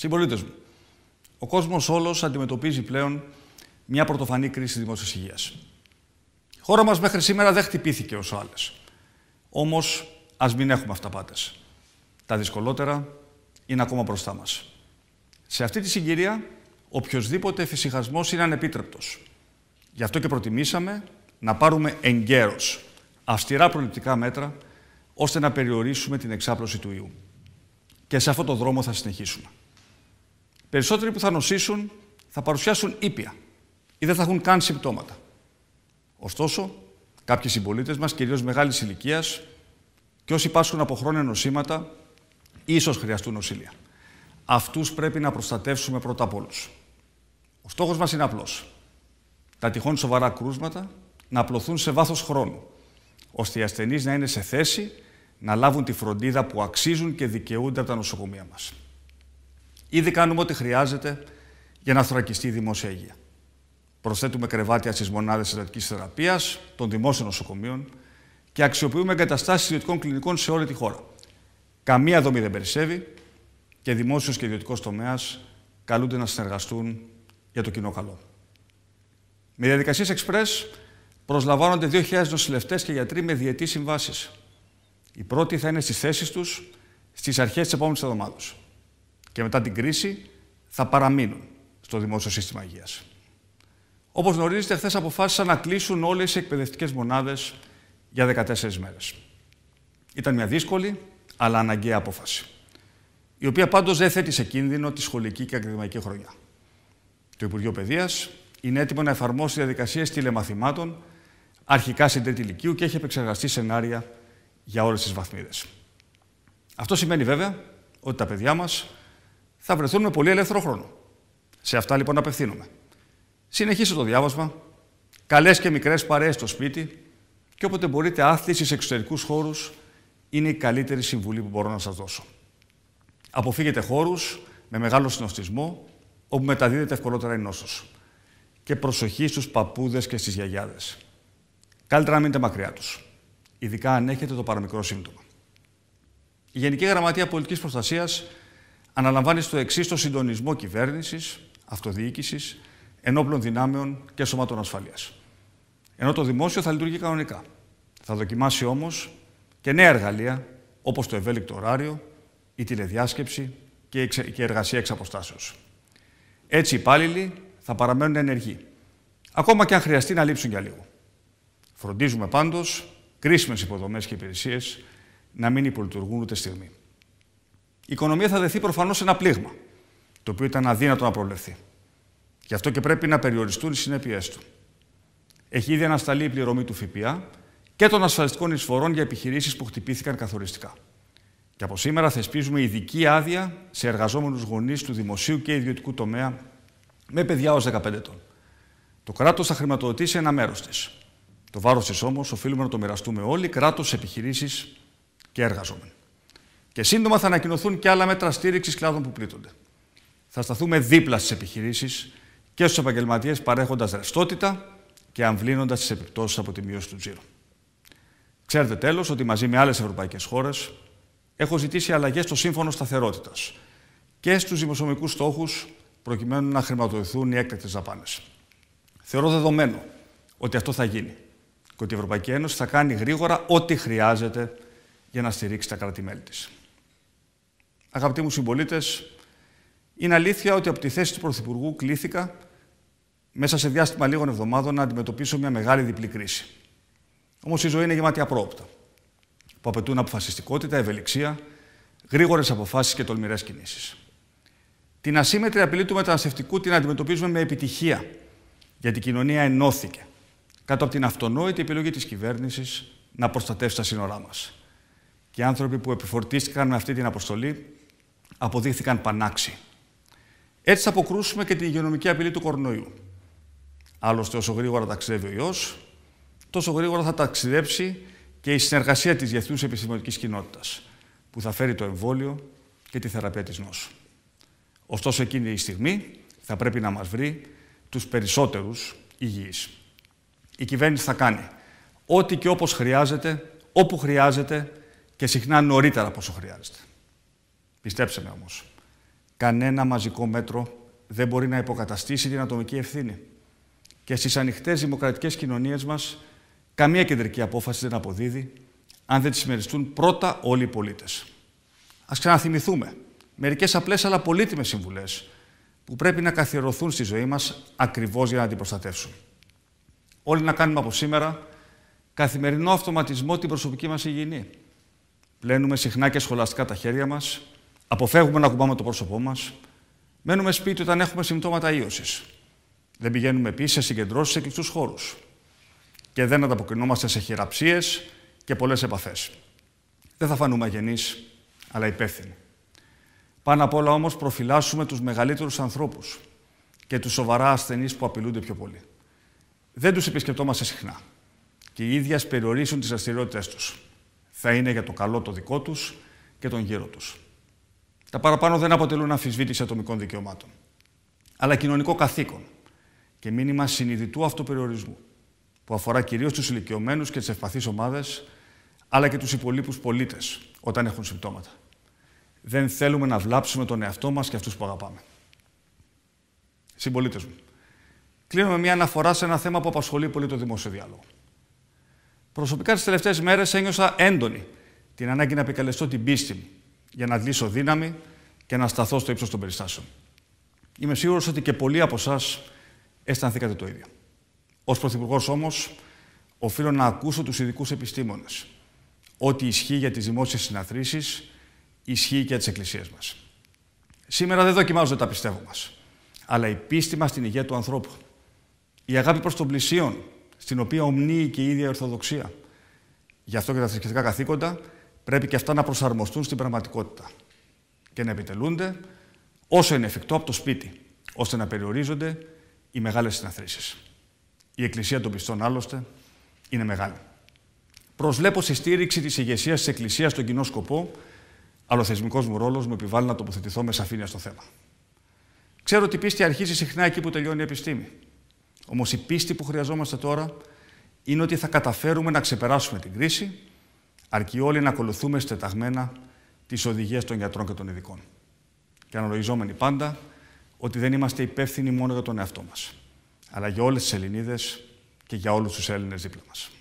Συμπολίτες μου, ο κόσμος όλος αντιμετωπίζει πλέον μια πρωτοφανή κρίση δημόσιας υγείας. Η χώρα μας μέχρι σήμερα δεν χτυπήθηκε όσο άλλες. Όμως ας μην έχουμε αυταπάτε. Τα δυσκολότερα είναι ακόμα μπροστά μας. Σε αυτή τη συγκυρία, οποιοδήποτε εφησυχασμός είναι ανεπίτρεπτος. Γι' αυτό και προτιμήσαμε να πάρουμε εγκαίρως αυστηρά προληπτικά μέτρα ώστε να περιορίσουμε την εξάπλωση του ιού. Και σε αυτό το δρόμο θα συνεχίσουμε. Περισσότεροι που θα νοσήσουν θα παρουσιάσουν ήπια ή δεν θα έχουν καν συμπτώματα. Ωστόσο, κάποιοι συμπολίτες μας, κυρίως μεγάλης ηλικίας, και όσοι πάσχουν από χρόνια νοσήματα, ίσως χρειαστούν νοσηλεία. Αυτούς πρέπει να προστατεύσουμε πρώτα απ' όλους. Ο στόχος μας είναι απλός. Τα τυχόν σοβαρά κρούσματα να απλωθούν σε βάθος χρόνου, ώστε οι ασθενείς να είναι σε θέση να λάβουν τη φροντίδα που αξίζουν και δικαιούνται από τα νοσοκομεία μας. Ήδη κάνουμε ό,τι χρειάζεται για να θωρακιστεί η δημόσια υγεία. Προσθέτουμε κρεβάτια στις μονάδες εντατική θεραπείας των δημόσιων νοσοκομείων και αξιοποιούμε εγκαταστάσεις ιδιωτικών κλινικών σε όλη τη χώρα. Καμία δομή δεν περισσεύει και δημόσιος και ιδιωτικός τομέας καλούνται να συνεργαστούν για το κοινό καλό. Με διαδικασίες express προσλαμβάνονται 2.000 νοσηλευτές και γιατροί με διετής συμβάσεις. Οι πρώτοι θα είναι στις θέσεις τους στις αρχές της επόμενης εβδομάδας και μετά την κρίση θα παραμείνουν στο δημόσιο σύστημα υγείας. Όπως γνωρίζετε, χθες αποφάσισαν να κλείσουν όλες οι εκπαιδευτικές μονάδες για 14 μέρες. Ήταν μια δύσκολη, αλλά αναγκαία απόφαση, η οποία πάντως δεν θέτει σε κίνδυνο τη σχολική και ακαδημαϊκή χρονιά. Το Υπουργείο Παιδείας είναι έτοιμο να εφαρμόσει διαδικασίες τηλεμαθημάτων αρχικά στην τρίτη ηλικίου και έχει επεξεργαστεί σενάρια για όλες τις βαθμίδες. Αυτό σημαίνει βέβαια ότι τα παιδιά μας θα βρεθούν με πολύ ελεύθερο χρόνο. Σε αυτά λοιπόν απευθύνομαι. Συνεχίστε το διάβασμα, καλές και μικρές παρέες στο σπίτι και όποτε μπορείτε άθληση σε εξωτερικούς χώρους είναι η καλύτερη συμβουλή που μπορώ να σας δώσω. Αποφύγετε χώρους με μεγάλο συνοστισμό όπου μεταδίδεται ευκολότερα η νόσος. Και προσοχή στους παππούδες και στις γιαγιάδες. Καλύτερα να μείνετε μακριά τους, ειδικά αν έχετε το παραμικρό σύμπτωμα. Η Γενική Γραμματεία Πολιτικής Προστασίας Αναλαμβάνεις στο εξής το συντονισμό κυβέρνησης, αυτοδιοίκησης, ενόπλων δυνάμεων και σωμάτων ασφαλείας. Ενώ το δημόσιο θα λειτουργεί κανονικά. Θα δοκιμάσει όμως και νέα εργαλεία όπως το ευέλικτο ωράριο, η τηλεδιάσκεψη και η εργασία εξ αποστάσεως. Έτσι οι υπάλληλοι θα παραμένουν ενεργοί, ακόμα και αν χρειαστεί να λείψουν για λίγο. Φροντίζουμε πάντως κρίσιμες υποδομές και υπηρεσίες να μην υπολειτουργούν ούτε στιγμή η οικονομία θα δεθεί προφανώς σε ένα πλήγμα, το οποίο ήταν αδύνατο να προβλεφθεί. Γι' αυτό και πρέπει να περιοριστούν οι συνέπειές του. Έχει ήδη ανασταλεί η πληρωμή του ΦΠΑ και των ασφαλιστικών εισφορών για επιχειρήσεις που χτυπήθηκαν καθοριστικά. Και από σήμερα θεσπίζουμε ειδική άδεια σε εργαζόμενους γονείς του δημοσίου και ιδιωτικού τομέα με παιδιά ως 15 ετών. Το κράτος θα χρηματοδοτήσει ένα μέρος της. Το βάρος της όμως οφείλουμε να το μοιραστούμε όλοι, κράτος, επιχειρήσεις και εργαζόμενοι. Και σύντομα θα ανακοινωθούν και άλλα μέτρα στήριξης κλάδων που πλήττονται. Θα σταθούμε δίπλα στις επιχειρήσεις και στους επαγγελματίες, παρέχοντας ρευστότητα και αμβλύνοντας τις επιπτώσεις από τη μείωση του τζίρου. Ξέρετε τέλος ότι μαζί με άλλες ευρωπαϊκές χώρες έχω ζητήσει αλλαγές στο σύμφωνο σταθερότητας και στους δημοσιονομικούς στόχους προκειμένου να χρηματοδοτηθούν οι έκτακτες δαπάνες. Θεωρώ δεδομένο ότι αυτό θα γίνει και ότι η Ευρωπαϊκή Ένωση θα κάνει γρήγορα ό,τι χρειάζεται για να στηρίξει τα κράτη-μέλη της. Αγαπητοί μου συμπολίτες, είναι αλήθεια ότι από τη θέση του Πρωθυπουργού κλήθηκα μέσα σε διάστημα λίγων εβδομάδων να αντιμετωπίσω μια μεγάλη διπλή κρίση. Όμως η ζωή είναι γεμάτη απρόοπτα, που απαιτούν αποφασιστικότητα, ευελιξία, γρήγορες αποφάσεις και τολμηρές κινήσεις. Την ασύμετρη απειλή του μεταναστευτικού την αντιμετωπίζουμε με επιτυχία, γιατί η κοινωνία ενώθηκε κάτω από την αυτονόητη επιλογή της κυβέρνησης να προστατεύσει τα σύνορά μας. Και οι άνθρωποι που επιφορτίστηκαν με αυτή την αποστολή αποδείχθηκαν πανάξι. Έτσι θα αποκρούσουμε και την υγειονομική απειλή του κορονοϊού. Άλλωστε, όσο γρήγορα ταξιδεύει ο ιός, τόσο γρήγορα θα ταξιδέψει και η συνεργασία της διεθνούς επιστημονικής κοινότητας, που θα φέρει το εμβόλιο και τη θεραπεία της νόσου. Ωστόσο, εκείνη η στιγμή θα πρέπει να μας βρει τους περισσότερους υγιείς. Η κυβέρνηση θα κάνει ό,τι και όπως χρειάζεται, όπου χρειάζεται και συχνά νωρίτερα από όσο χρειάζεται. Πιστέψτε με όμως, κανένα μαζικό μέτρο δεν μπορεί να υποκαταστήσει την ατομική ευθύνη. Και στις ανοιχτές δημοκρατικές κοινωνίες μας, καμία κεντρική απόφαση δεν αποδίδει, αν δεν τη συμμεριστούν πρώτα όλοι οι πολίτες. Ας ξαναθυμηθούμε μερικές απλές αλλά πολύτιμες συμβουλές που πρέπει να καθιερωθούν στη ζωή μας ακριβώς για να την προστατεύσουν. Όλοι να κάνουμε από σήμερα καθημερινό αυτοματισμό την προσωπική μας υγιεινή. Πλένουμε συχνά και σχολαστικά τα χέρια μας. Αποφεύγουμε να κουμπάμε το πρόσωπό μας. Μένουμε σπίτι όταν έχουμε συμπτώματα ίωσης. Δεν πηγαίνουμε επίσης σε συγκεντρώσεις σε κλειστούς χώρους. Και δεν ανταποκρινόμαστε σε χειραψίες και πολλές επαφές. Δεν θα φανούμε αγενείς, αλλά υπεύθυνοι. Πάνω απ' όλα όμως προφυλάσσουμε τους μεγαλύτερους ανθρώπους και τους σοβαρά ασθενείς που απειλούνται πιο πολύ. Δεν τους επισκεπτόμαστε συχνά και οι ίδιοι περιορίσουν τις δραστηριότητέ τους. Θα είναι για το καλό το δικό τους και τον γύρο τους. Τα παραπάνω δεν αποτελούν αμφισβήτηση ατομικών δικαιωμάτων, αλλά κοινωνικό καθήκον και μήνυμα συνειδητού αυτοπεριορισμού, που αφορά κυρίως τους ηλικιωμένους και τις ευπαθείς ομάδες, αλλά και τους υπολείπους πολίτες όταν έχουν συμπτώματα. Δεν θέλουμε να βλάψουμε τον εαυτό μας και αυτούς που αγαπάμε. Συμπολίτες μου, κλείνω με μια αναφορά σε ένα θέμα που απασχολεί πολύ το δημόσιο διάλογο. Προσωπικά τις τελευταίες μέρες ένιωσα έντονη την ανάγκη να επικαλεστώ την πίστη μου για να αντλήσω δύναμη και να σταθώ στο ύψος των περιστάσεων. Είμαι σίγουρος ότι και πολλοί από εσάς αισθανθήκατε το ίδιο. Ως Πρωθυπουργός όμως, οφείλω να ακούσω τους ειδικούς επιστήμονες. Ό,τι ισχύει για τις δημόσιες συναθρήσεις, ισχύει και για τις εκκλησίες μας. Σήμερα δεν δοκιμάζονται τα πιστεύω μας, αλλά η πίστη μας στην υγεία του ανθρώπου. Η αγάπη προς τον πλησίον, στην οποία ομνύει και η ίδια η Ορθοδοξία. Γι' αυτό και τα θρησκευτικά καθήκοντα πρέπει και αυτά να προσαρμοστούν στην πραγματικότητα και να επιτελούνται όσο είναι εφικτό από το σπίτι, ώστε να περιορίζονται οι μεγάλες συναθρήσεις. Η Εκκλησία των Πιστών, άλλωστε, είναι μεγάλη. Προσβλέπω στη στήριξη της ηγεσίας της Εκκλησίας στον κοινό σκοπό, αλλά ο θεσμικός μου ρόλος μου επιβάλλει να τοποθετηθώ με σαφήνεια στο θέμα. Ξέρω ότι η πίστη αρχίζει συχνά εκεί που τελειώνει η επιστήμη. Όμως η πίστη που χρειαζόμαστε τώρα είναι ότι θα καταφέρουμε να ξεπεράσουμε την κρίση αρκεί όλοι να ακολουθούμε στεταγμένα τις οδηγίες των γιατρών και των ειδικών. Και αναλογιζόμενοι πάντα ότι δεν είμαστε υπεύθυνοι μόνο για τον εαυτό μας, αλλά για όλες τις Ελληνίδες και για όλους τους Έλληνες δίπλα μας.